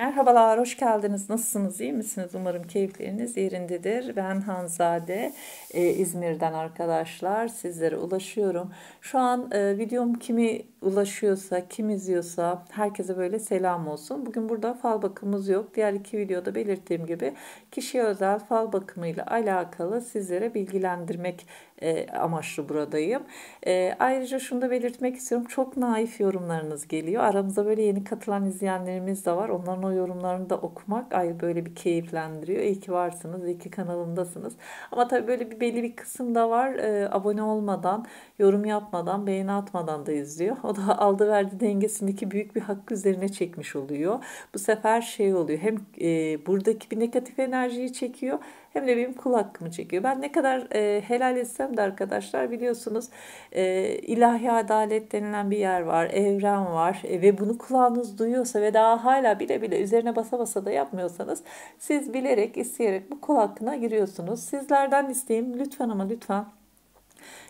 Merhabalar, hoş geldiniz. Nasılsınız, iyi misiniz? Umarım keyifleriniz yerindedir. Ben Hanzade, e, İzmir'den arkadaşlar. Sizlere ulaşıyorum. Şu an e, videom kimi ulaşıyorsa, kim izliyorsa herkese böyle selam olsun. Bugün burada fal bakımımız yok. Diğer iki videoda belirttiğim gibi kişiye özel fal bakımıyla alakalı sizlere bilgilendirmek e, amaçlı buradayım. E, ayrıca şunu da belirtmek istiyorum. Çok naif yorumlarınız geliyor. Aramızda böyle yeni katılan izleyenlerimiz de var. Onların o yorumlarını da okumak ay böyle bir keyiflendiriyor. İyi ki varsınız, iyi ki kanalımdasınız. Ama tabii böyle bir belli bir kısım da var. E, abone olmadan, yorum yapmadan, beğeni atmadan da izliyor. O da aldı verdi dengesindeki büyük bir hakkı üzerine çekmiş oluyor. Bu sefer şey oluyor. Hem e, buradaki bir negatif enerjiyi çekiyor hem de benim kul hakkımı çekiyor. Ben ne kadar e, helal etsem de arkadaşlar biliyorsunuz e, ilahi adalet denilen bir yer var, evren var e, ve bunu kulağınız duyuyorsa ve daha hala bile bile üzerine basa basa da yapmıyorsanız siz bilerek isteyerek bu kul hakkına giriyorsunuz. Sizlerden isteğim lütfen ama lütfen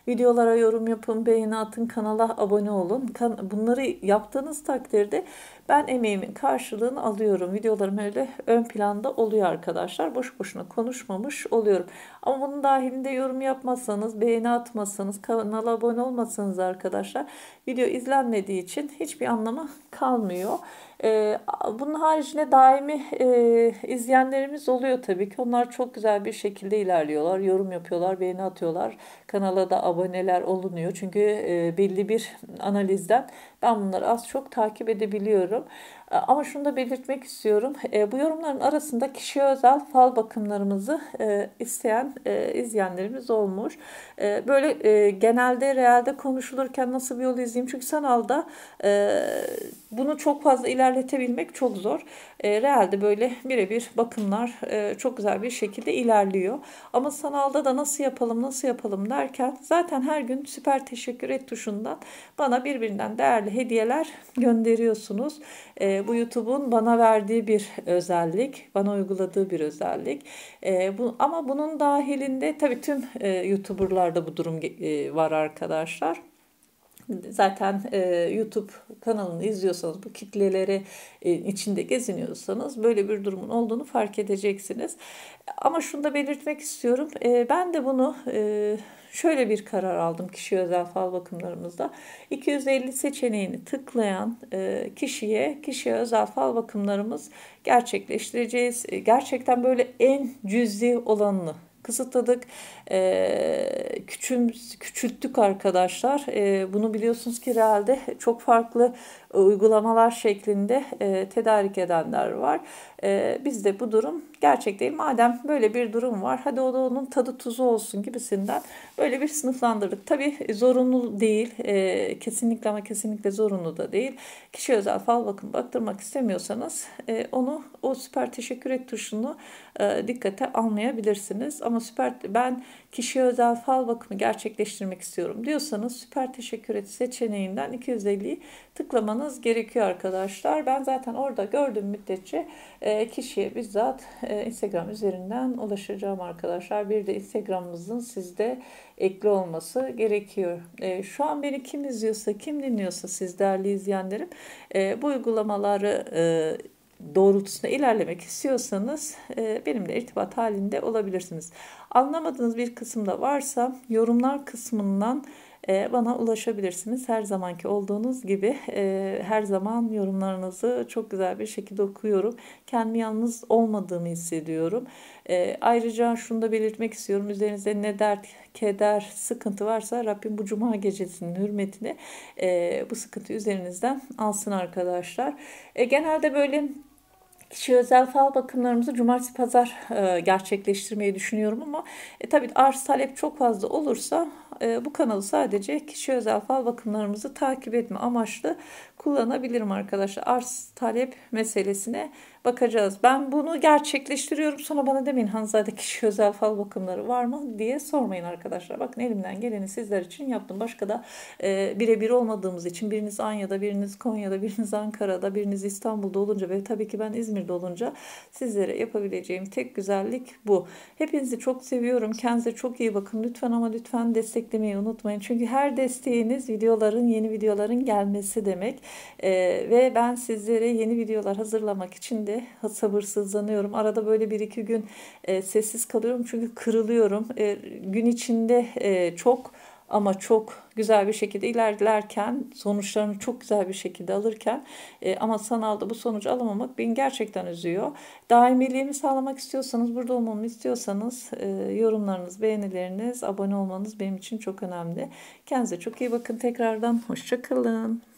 Videolara yorum yapın, beğeni atın, kanala abone olun. Bunları yaptığınız takdirde ben emeğimin karşılığını alıyorum. Videolarım öyle ön planda oluyor arkadaşlar. Boş boşuna konuşmamış oluyorum. Ama bunun dahilinde yorum yapmazsanız, beğeni atmazsanız, kanala abone olmasanız arkadaşlar video izlenmediği için hiçbir anlamı kalmıyor. Ee, bunun haricinde daimi e, izleyenlerimiz oluyor tabii ki. Onlar çok güzel bir şekilde ilerliyorlar. Yorum yapıyorlar, beğeni atıyorlar. Kanala da aboneler olunuyor. Çünkü e, belli bir analizden ben bunları az çok takip edebiliyorum. E, ama şunu da belirtmek istiyorum. E, bu yorumların arasında kişiye özel fal bakımlarımızı e, isteyen izleyenlerimiz olmuş. Böyle genelde realde konuşulurken nasıl bir yol izleyeyim? Çünkü sanalda bunu çok fazla ilerletebilmek çok zor. Realde böyle birebir bakımlar çok güzel bir şekilde ilerliyor. Ama sanalda da nasıl yapalım, nasıl yapalım derken zaten her gün süper teşekkür et tuşundan bana birbirinden değerli güzel hediyeler gönderiyorsunuz. E, bu YouTube'un bana verdiği bir özellik, bana uyguladığı bir özellik. E, bu, ama bunun dahilinde tabii tüm e, YouTuber'larda bu durum e, var arkadaşlar zaten e, YouTube kanalını izliyorsanız bu kitlelere e, içinde geziniyorsanız böyle bir durumun olduğunu fark edeceksiniz. Ama şunu da belirtmek istiyorum. E, ben de bunu e, şöyle bir karar aldım kişi özel fal bakımlarımızda. 250 seçeneğini tıklayan e, kişiye kişi özel fal bakımlarımız gerçekleştireceğiz. E, gerçekten böyle en cüzi olanını kısıtladık, e, küçüm, küçülttük arkadaşlar. E, bunu biliyorsunuz ki herhalde çok farklı e, uygulamalar şeklinde e, tedarik edenler var. E, bizde bu durum gerçek değil. Madem böyle bir durum var hadi o da onun tadı tuzu olsun gibisinden böyle bir sınıflandırdık. Tabii zorunlu değil. kesinlikle ama kesinlikle zorunlu da değil. Kişi özel fal bakım baktırmak istemiyorsanız onu o süper teşekkür et tuşunu dikkate almayabilirsiniz. Ama süper ben kişi özel fal bakımı gerçekleştirmek istiyorum diyorsanız süper teşekkür et seçeneğinden 250'yi tıklamanız yapmanız gerekiyor arkadaşlar. Ben zaten orada gördüğüm müddetçe e, kişiye bizzat e, Instagram üzerinden ulaşacağım arkadaşlar. Bir de Instagram'ımızın sizde ekli olması gerekiyor. E, şu an beni kim izliyorsa, kim dinliyorsa siz değerli izleyenlerim bu uygulamaları doğrultusunda ilerlemek istiyorsanız benimle irtibat halinde olabilirsiniz. Anlamadığınız bir kısımda varsa yorumlar kısmından ee, bana ulaşabilirsiniz. Her zamanki olduğunuz gibi e, her zaman yorumlarınızı çok güzel bir şekilde okuyorum. Kendimi yalnız olmadığımı hissediyorum. Ee, ayrıca şunu da belirtmek istiyorum. Üzerinizde ne dert, keder, sıkıntı varsa Rabbim bu cuma gecesinin hürmetine bu sıkıntı üzerinizden alsın arkadaşlar. E, genelde böyle kişi özel fal bakımlarımızı cumartesi pazar e, gerçekleştirmeyi düşünüyorum ama e, tabii arz talep çok fazla olursa e, bu kanalı sadece kişi özel fal bakımlarımızı takip etme amaçlı kullanabilirim arkadaşlar. Arz talep meselesine bakacağız. Ben bunu gerçekleştiriyorum. Sonra bana demeyin Hanzade kişi özel fal bakımları var mı diye sormayın arkadaşlar. Bakın elimden geleni sizler için yaptım. Başka da e, birebir olmadığımız için biriniz Anya'da, biriniz Konya'da, biriniz Ankara'da, biriniz İstanbul'da olunca ve tabii ki ben İzmir'de olunca sizlere yapabileceğim tek güzellik bu. Hepinizi çok seviyorum. Kendinize çok iyi bakın lütfen ama lütfen destek eklemeyi unutmayın. Çünkü her desteğiniz videoların, yeni videoların gelmesi demek. E, ve ben sizlere yeni videolar hazırlamak için de sabırsızlanıyorum. Arada böyle bir iki gün e, sessiz kalıyorum çünkü kırılıyorum. E, gün içinde e, çok ama çok güzel bir şekilde ilerlerken sonuçlarını çok güzel bir şekilde alırken e, ama sanalda bu sonucu alamamak beni gerçekten üzüyor. Daimiliğimi sağlamak istiyorsanız burada olmamı istiyorsanız e, yorumlarınız, beğenileriniz, abone olmanız benim için çok önemli. Kendinize çok iyi bakın tekrardan. Hoşçakalın.